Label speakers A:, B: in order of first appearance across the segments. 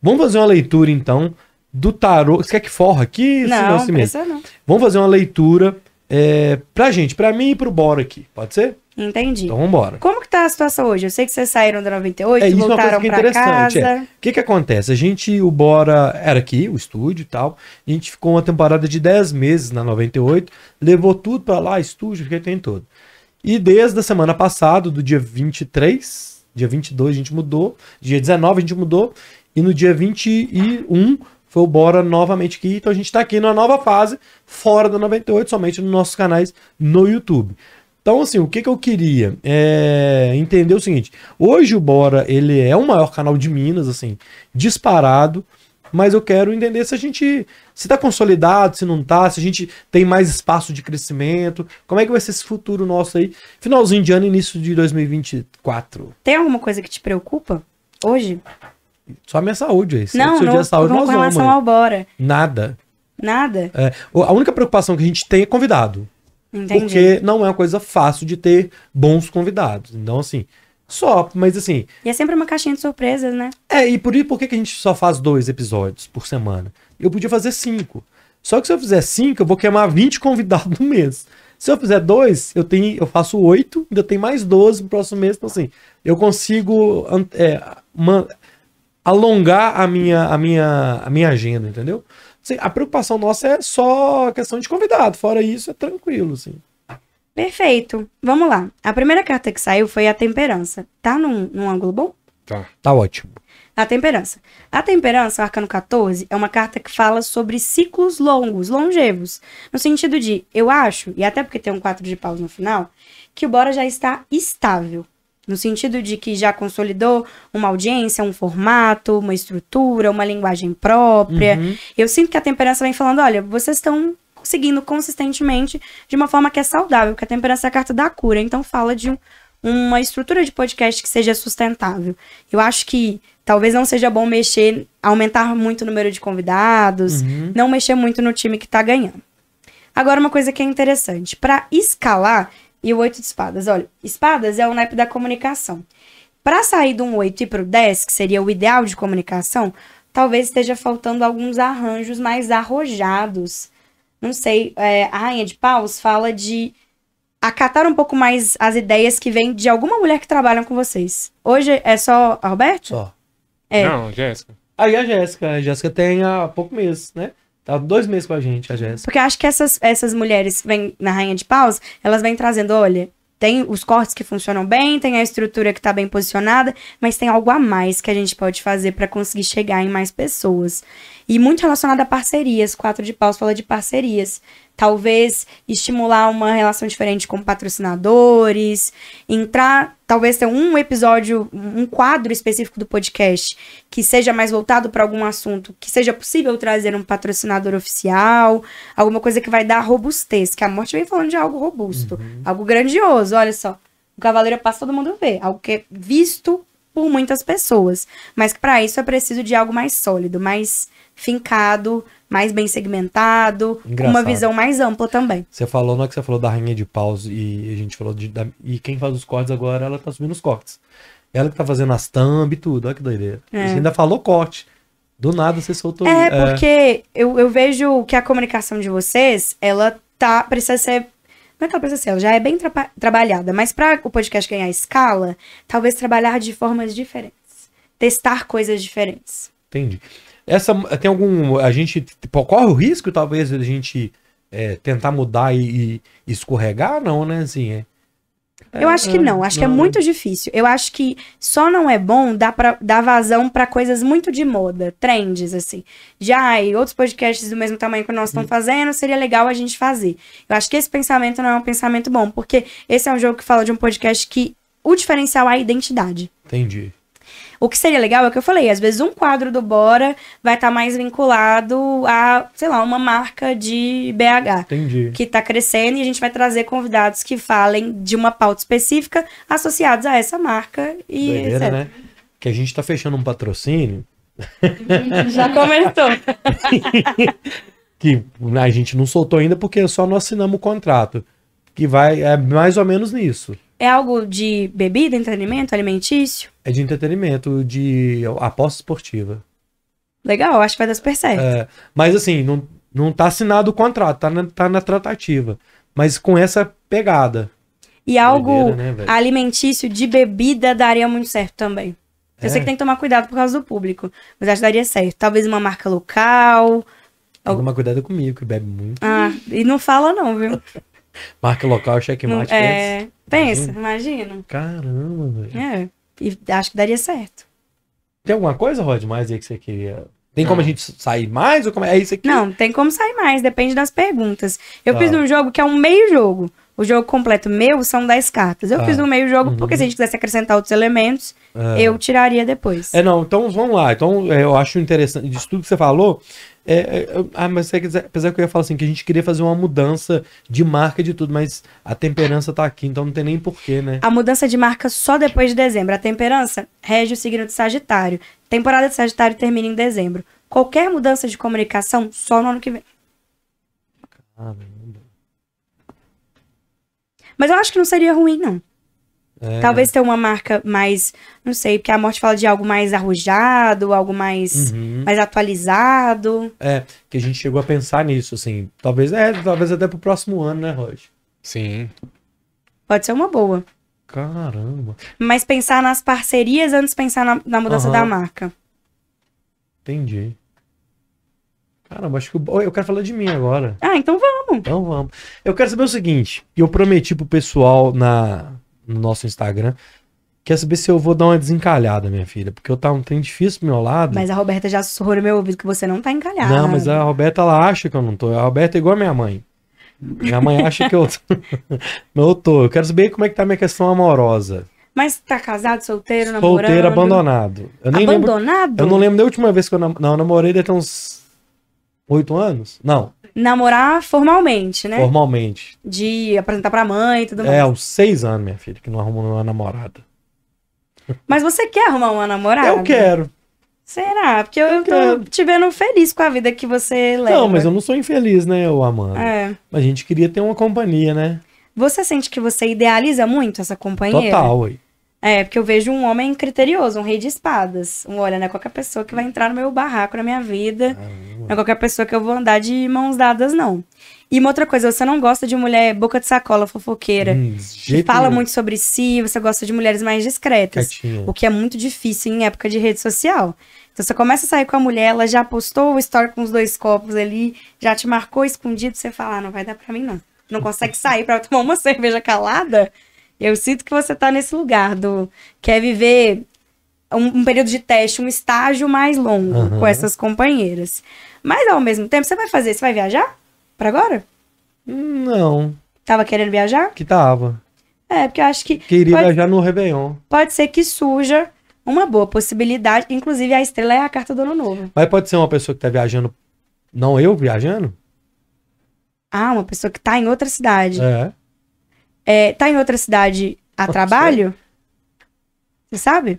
A: Vamos fazer uma leitura, então, do tarô. Você quer que forra aqui? Não, não precisa não. Vamos fazer uma leitura é, pra gente, pra mim e pro Bora aqui. Pode ser? Entendi. Então vamos embora.
B: Como que tá a situação hoje? Eu sei que vocês saíram da 98, é, isso voltaram é uma coisa que é, é. casa. É. O
A: que que acontece? A gente, o Bora era aqui, o estúdio e tal. A gente ficou uma temporada de 10 meses na 98. Levou tudo pra lá, estúdio, fiquei tem todo. E desde a semana passada, do dia 23, dia 22 a gente mudou, dia 19 a gente mudou. E no dia 21 foi o Bora novamente aqui. Então a gente está aqui numa nova fase, fora da 98, somente nos nossos canais no YouTube. Então, assim, o que, que eu queria é entender o seguinte: hoje o Bora ele é o maior canal de Minas, assim, disparado, mas eu quero entender se a gente se está consolidado, se não está, se a gente tem mais espaço de crescimento, como é que vai ser esse futuro nosso aí, finalzinho de ano, início de 2024.
B: Tem alguma coisa que te preocupa hoje?
A: Só minha saúde aí. Se não, não, a saúde, não com relação vamos, ao Bora. Nada. Nada? É, a única preocupação que a gente tem é convidado.
B: Entendi. Porque
A: não é uma coisa fácil de ter bons convidados. Então, assim, só, mas assim...
B: E é sempre uma caixinha de surpresas, né? É, e por, por que, que a gente
A: só faz dois episódios por semana? Eu podia fazer cinco. Só que se eu fizer cinco, eu vou queimar 20 convidados no mês. Se eu fizer dois, eu tenho, eu faço oito, ainda tem mais 12 no próximo mês. Então, assim, eu consigo é, alongar a minha, a minha, a minha agenda, entendeu? Assim, a preocupação nossa é só a questão de
B: convidado, fora isso é tranquilo, assim. Perfeito. Vamos lá. A primeira carta que saiu foi a temperança. Tá num, num ângulo bom?
A: Tá. Tá ótimo.
B: A temperança. A temperança, o arcano 14, é uma carta que fala sobre ciclos longos, longevos. No sentido de, eu acho, e até porque tem um 4 de paus no final, que o Bora já está estável no sentido de que já consolidou uma audiência, um formato, uma estrutura, uma linguagem própria. Uhum. Eu sinto que a temperança vem falando: olha, vocês estão seguindo consistentemente de uma forma que é saudável, porque a temperança é a carta da cura, então fala de um, uma estrutura de podcast que seja sustentável. Eu acho que talvez não seja bom mexer, aumentar muito o número de convidados, uhum. não mexer muito no time que está ganhando. Agora, uma coisa que é interessante: para escalar, e o oito de espadas. Olha, espadas é o naipe da comunicação. Para sair do um 8 e para o dez, que seria o ideal de comunicação, talvez esteja faltando alguns arranjos mais arrojados. Não sei, é, a Rainha de Paus fala de acatar um pouco mais as ideias que vêm de alguma mulher que trabalha com vocês. Hoje é só a Roberta? Só. É. Não,
A: Jéssica. Aí a Jéssica. A Jéssica tem há pouco mês, né? Tá dois meses com a gente, a Jéssica.
B: Porque eu acho que essas, essas mulheres que vêm na Rainha de Paus, elas vêm trazendo, olha, tem os cortes que funcionam bem, tem a estrutura que está bem posicionada, mas tem algo a mais que a gente pode fazer para conseguir chegar em mais pessoas. E muito relacionado a parcerias, Quatro de Paus fala de parcerias talvez estimular uma relação diferente com patrocinadores, entrar, talvez ter um episódio, um quadro específico do podcast que seja mais voltado para algum assunto, que seja possível trazer um patrocinador oficial, alguma coisa que vai dar robustez, que a morte vem falando de algo robusto, uhum. algo grandioso, olha só. O Cavaleiro Passa todo mundo vê, algo que é visto por muitas pessoas. Mas para isso é preciso de algo mais sólido, mais fincado, mais bem segmentado, uma visão mais ampla também.
A: Você falou, não é que você falou da rainha de paus e a gente falou de. Da, e quem faz os cortes agora, ela tá subindo os cortes. Ela que tá fazendo as thumb e tudo, olha que doideira. É. Você ainda falou corte. Do nada você soltou. É, é...
B: porque Eu, eu vejo que a comunicação de vocês, ela tá. precisa ser não é que ela é precisa ser, assim, ela já é bem tra trabalhada, mas para o podcast ganhar escala, talvez trabalhar de formas diferentes, testar coisas diferentes.
A: Entendi. Essa tem algum a gente corre tipo, é o risco talvez a gente é, tentar mudar e, e escorregar não, né? Assim, é.
B: É, Eu acho que é, não, acho é não, que é muito difícil. Eu acho que só não é bom dar, pra, dar vazão para coisas muito de moda, trends, assim. Já, e outros podcasts do mesmo tamanho que nós estamos hum. fazendo, seria legal a gente fazer. Eu acho que esse pensamento não é um pensamento bom, porque esse é um jogo que fala de um podcast que o diferencial é a identidade. Entendi. O que seria legal é o que eu falei, às vezes um quadro do Bora vai estar tá mais vinculado a, sei lá, uma marca de BH. Entendi. Que está crescendo e a gente vai trazer convidados que falem de uma pauta específica associados a essa marca e. Doideira, né?
A: Que a gente está fechando um patrocínio.
B: Já comentou.
A: que a gente não soltou ainda porque só não assinamos o contrato. Que vai, é mais ou menos nisso.
B: É algo de bebida, entretenimento, alimentício?
A: É de entretenimento, de aposta esportiva.
B: Legal, acho que vai dar super certo. É,
A: mas assim, não, não tá assinado o contrato, tá na, tá na tratativa. Mas com essa pegada.
B: E algo Doideira, né, alimentício de bebida daria muito certo também. É. Eu sei é. que tem que tomar cuidado por causa do público, mas acho que daria certo. Talvez uma marca local. Tem alguma cuidado comigo, que bebe muito. Ah, e não fala não, viu?
A: marca local, checkmate. Não, é, pensa,
B: imagina. imagina.
A: Caramba, velho.
B: É. E acho que daria certo.
A: Tem alguma coisa, Rod, mais aí que você queria tem como a gente sair
B: mais? Ou como é isso aqui? Não, tem como sair mais, depende das perguntas. Eu fiz tá. um jogo que é um meio jogo. O jogo completo meu são 10 cartas. Eu ah. fiz no meio jogo, uhum. porque se a gente quisesse acrescentar outros elementos, é. eu tiraria depois.
A: É, não, então vamos lá. Então, é, eu acho interessante, disso tudo que você falou, é, é, ah, mas você, apesar que eu ia falar assim, que a gente queria fazer uma mudança de marca de tudo, mas a temperança tá aqui, então não tem nem porquê, né?
B: A mudança de marca só depois de dezembro. A temperança rege o signo de Sagitário. Temporada de Sagitário termina em dezembro. Qualquer mudança de comunicação só no ano que vem. Caramba. Mas eu acho que não seria ruim, não. É. Né? Talvez ter uma marca mais, não sei, porque a morte fala de algo mais arrojado, algo mais, uhum. mais atualizado.
A: É, que a gente chegou a pensar nisso, assim. Talvez é, talvez até pro próximo ano, né, Roger? Sim. Pode ser uma boa. Caramba.
B: Mas pensar nas parcerias antes de pensar na, na mudança uhum. da marca.
A: Entendi. Caramba, acho que eu, eu quero falar de mim agora.
B: Ah, então vamos.
A: Então vamos. Eu quero saber o seguinte, eu prometi pro pessoal na, no nosso Instagram, quer saber se eu vou dar uma desencalhada, minha filha, porque eu tava um trem difícil pro meu lado. Mas a
B: Roberta já sussurrou no meu ouvido que você não tá encalhada. Não, mas
A: a Roberta, ela acha que eu não tô. A Roberta é igual a minha mãe. Minha mãe acha que eu tô. mas eu tô. Eu quero saber como é que tá a minha questão amorosa.
B: Mas tá casado, solteiro, namorando? Solteiro, abandonado.
A: Eu abandonado? Lembro, eu não lembro da última vez que eu, nam... não, eu namorei, deve ter uns Oito anos? Não.
B: Namorar formalmente, né?
A: Formalmente.
B: De apresentar pra mãe e tudo mais. É,
A: aos seis anos, minha filha, que não arrumou uma namorada.
B: Mas você quer arrumar uma namorada? Eu quero. Será? Porque eu, eu tô te vendo feliz com a vida que você leva. Não, mas eu
A: não sou infeliz, né, ô Amanda? É. Mas a gente queria ter uma companhia, né?
B: Você sente que você idealiza muito essa companhia Total, oi. É, porque eu vejo um homem criterioso, um rei de espadas. Um, olha, não é qualquer pessoa que vai entrar no meu barraco, na minha vida. Não é qualquer pessoa que eu vou andar de mãos dadas, não. E uma outra coisa, você não gosta de mulher boca de sacola, fofoqueira, hum, que fala muito sobre si, você gosta de mulheres mais discretas. Quietinho. O que é muito difícil em época de rede social. Então você começa a sair com a mulher, ela já postou o story com os dois copos ali, já te marcou escondido, você fala, ah, não vai dar pra mim não. Não consegue sair pra tomar uma cerveja calada? Eu sinto que você está nesse lugar do quer viver um, um, período de teste, um estágio mais longo uhum. com essas companheiras. Mas ao mesmo tempo, você vai fazer, você vai viajar para agora? Não. Tava querendo viajar?
A: Que tava.
B: É, porque eu acho que queria pode, viajar
A: no Réveillon.
B: Pode ser que suja uma boa possibilidade, inclusive a estrela é a carta do ano novo.
A: Mas pode ser uma pessoa que tá viajando, não eu viajando?
B: Ah, uma pessoa que tá em outra cidade. É é, tá em outra cidade a trabalho? Você sabe?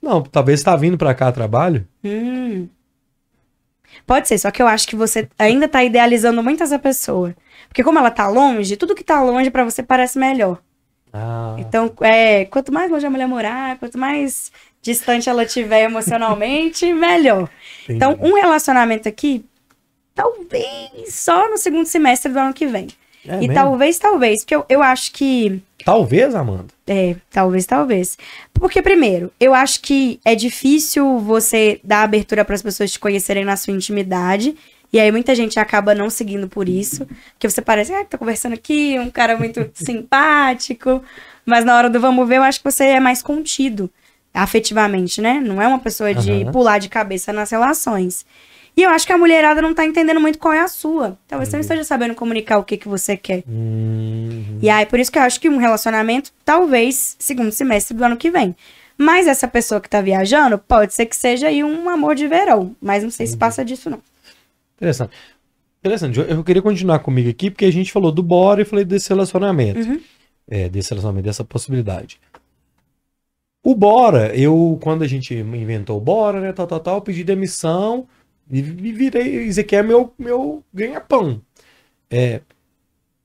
A: Não, talvez tá vindo para cá a trabalho.
B: Hum. Pode ser, só que eu acho que você ainda tá idealizando muito essa pessoa. Porque como ela tá longe, tudo que tá longe para você parece melhor. Ah. Então, é, quanto mais longe a mulher morar, quanto mais distante ela tiver emocionalmente, melhor. Então, um relacionamento aqui, talvez só no segundo semestre do ano que vem. É e mesmo? talvez, talvez, porque eu, eu acho que.
A: Talvez, Amanda?
B: É, talvez, talvez. Porque, primeiro, eu acho que é difícil você dar abertura para as pessoas te conhecerem na sua intimidade. E aí muita gente acaba não seguindo por isso. Porque você parece, ah, tô conversando aqui, um cara muito simpático. Mas na hora do vamos ver, eu acho que você é mais contido afetivamente, né? Não é uma pessoa de uhum. pular de cabeça nas relações. E eu acho que a mulherada não tá entendendo muito qual é a sua. Talvez você não uhum. esteja sabendo comunicar o que, que você quer. Uhum. E aí, por isso que eu acho que um relacionamento, talvez, segundo semestre do ano que vem. Mas essa pessoa que tá viajando, pode ser que seja aí um amor de verão. Mas não sei se passa disso, não.
A: Interessante. Interessante. Eu queria continuar comigo aqui, porque a gente falou do bora e falei desse relacionamento. Uhum. É, desse relacionamento, dessa possibilidade. O Bora, eu, quando a gente inventou o Bora, né, tal, tal, tal, pedi demissão, e virei, isso aqui é meu, meu ganha-pão. É,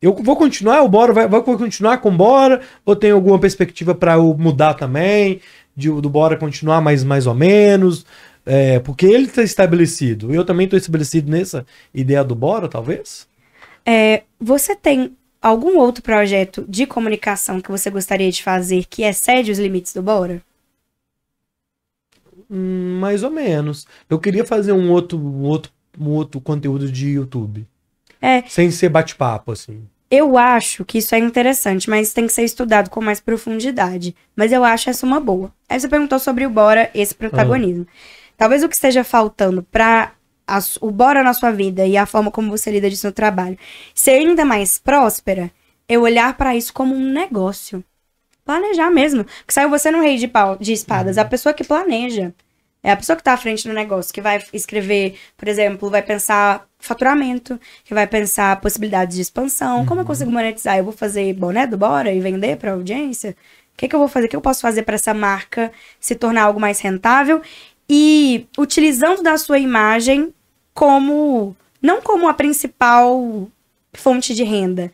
A: eu vou continuar, o Bora vai, vou continuar com o Bora, ou tem alguma perspectiva para eu mudar também, de, do Bora continuar mais, mais ou menos, é, porque ele está estabelecido. Eu também estou estabelecido nessa ideia do Bora, talvez?
B: É, você tem algum outro projeto de comunicação que você gostaria de fazer que excede os limites do Bora?
A: Hum, mais ou menos. Eu queria fazer um outro, um outro, um outro conteúdo de YouTube. É. Sem ser bate-papo, assim.
B: Eu acho que isso é interessante, mas tem que ser estudado com mais profundidade. Mas eu acho essa uma boa. Aí você perguntou sobre o Bora, esse protagonismo. Ah. Talvez o que esteja faltando para o Bora na sua vida e a forma como você lida disso no trabalho ser ainda mais próspera, eu é olhar para isso como um negócio planejar mesmo. Que saiu você no Rei de, pau, de Espadas. Uhum. A pessoa que planeja. É a pessoa que está à frente do negócio, que vai escrever, por exemplo, vai pensar faturamento, que vai pensar possibilidades de expansão, uhum. como eu uhum. consigo monetizar? Eu vou fazer boné do Bora e vender para audiência? O que, que, eu vou fazer? O que eu posso fazer para essa marca se tornar algo mais rentável? E utilizando da sua imagem como. não como a principal fonte de renda,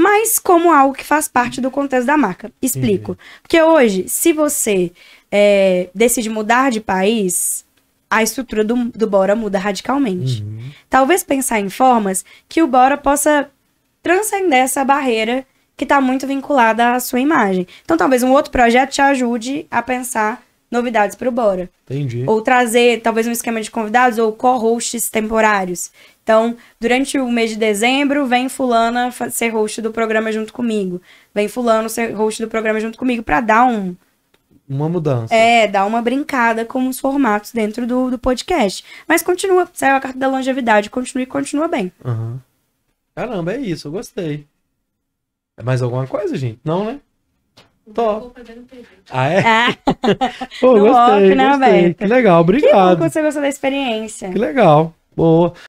B: mas como algo que faz parte do contexto da marca. Explico. Uhum. Porque hoje, se você é, decide mudar de país, a estrutura do, do Bora muda radicalmente. Uhum. Talvez pensar em formas que o Bora possa transcender essa barreira que está muito vinculada à sua imagem. Então, talvez um outro projeto te ajude a pensar novidades para o Bora. Entendi. Ou trazer, talvez, um esquema de convidados ou co-hosts temporários, então, durante o mês de dezembro, vem fulana ser host do programa junto comigo. Vem fulano ser host do programa junto comigo para dar um uma mudança. É, dar uma brincada com os formatos dentro do, do podcast. Mas continua, saiu a carta da longevidade, continua e continua bem. Uhum.
A: Caramba, é isso, eu gostei. É mais alguma coisa, gente? Não, né? Tô. Ah, é? Ah. Pô, gostei, off, né, gostei. Que legal, obrigado. Que, bom que
B: você gostou da experiência. Que
A: legal. Boa.